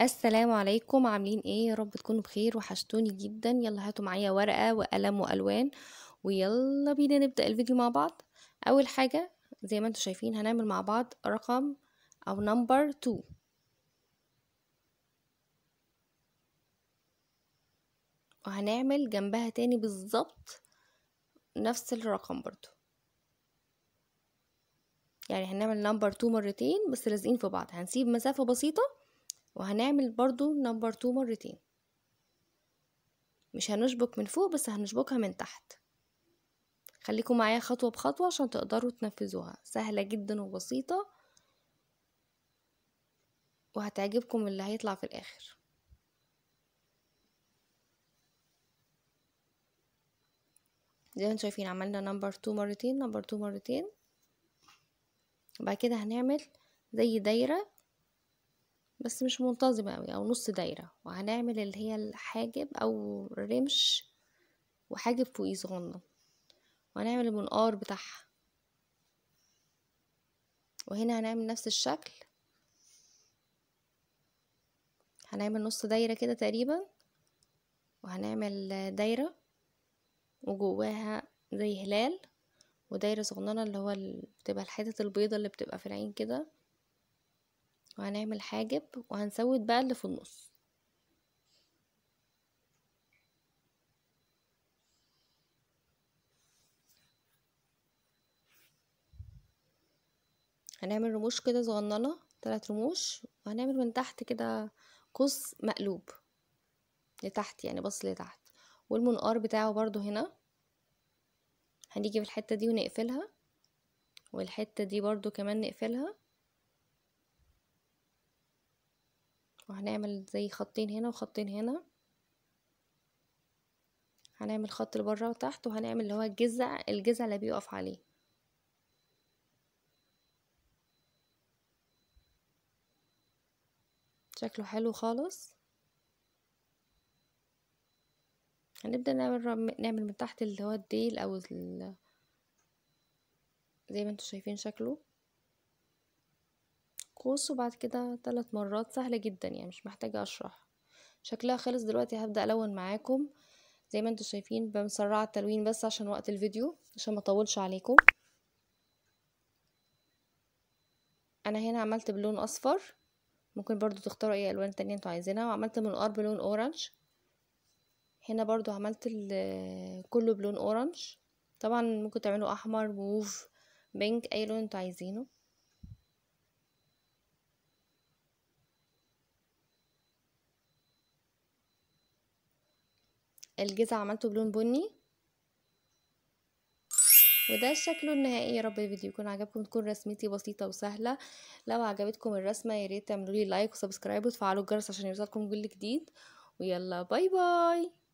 السلام عليكم عاملين ايه يا رب تكونوا بخير وحشتوني جدا يلا هاتوا معايا ورقه وقلم والوان ويلا بينا نبدا الفيديو مع بعض اول حاجه زي ما انتم شايفين هنعمل مع بعض رقم او نمبر 2 وهنعمل جنبها تاني بالظبط نفس الرقم برضو يعني هنعمل نمبر 2 مرتين بس لازقين في بعض هنسيب مسافه بسيطه وهنعمل برضو نمبر تو مرتين مش هنشبك من فوق بس هنشبكها من تحت خليكم معايا خطوة بخطوة عشان تقدروا تنفذوها سهلة جدا وبسيطة وهتعجبكم اللي هيطلع في الآخر زي ما انتم شايفين عملنا نمبر تو مرتين نمبر تو مرتين بعد كده هنعمل زي دايرة بس مش منتظمة أوي أو نص دايرة وهنعمل اللي هي الحاجب أو رمش وحاجب فوقيه صغنن وهنعمل المنقار بتاعها وهنا هنعمل نفس الشكل هنعمل نص دايرة كده تقريبا وهنعمل دايرة وجواها زي هلال ودايرة صغننة اللي هو بتبقى الحتت البيضة اللي بتبقى في العين كده وهنعمل حاجب وهنسود بقى اللي في النص هنعمل رموش كده صغننه تلات رموش وهنعمل من تحت كده قوس مقلوب لتحت يعني بص لتحت والمنقار بتاعه برضو هنا هنيجي في الحته دي ونقفلها والحته دي برضو كمان نقفلها وهنعمل زي خطين هنا وخطين هنا هنعمل خط لبره وتحت وهنعمل اللي هو الجزع الجزع اللي بيقف عليه شكله حلو خالص هنبدأ نعمل نعمل من تحت اللي هو الديل او ال... زي ما انتم شايفين شكله قوس وبعد كده ثلاث مرات سهلة جدا يعني مش محتاجة أشرح شكلها خلص دلوقتي هبدأ ألون معاكم زي ما انتوا شايفين بمسرعة التلوين بس عشان وقت الفيديو عشان ما اطولش عليكم انا هنا عملت بلون اصفر ممكن برضو تختاروا اي الوان تانية انتوا عايزينها وعملت منقار بلون اورانج هنا برضو عملت كله بلون اورانج طبعا ممكن تعملوا احمر موف بينك اي لون انتوا عايزينه الجزع عملته بلون بني وده الشكل النهائي يا رب الفيديو يكون عجبكم تكون رسمتي بسيطه وسهله لو عجبتكم الرسمه يا ريت تعملوا لي لايك وسبسكرايب وتفعلوا الجرس عشان يوصلكم كل جديد ويلا باي باي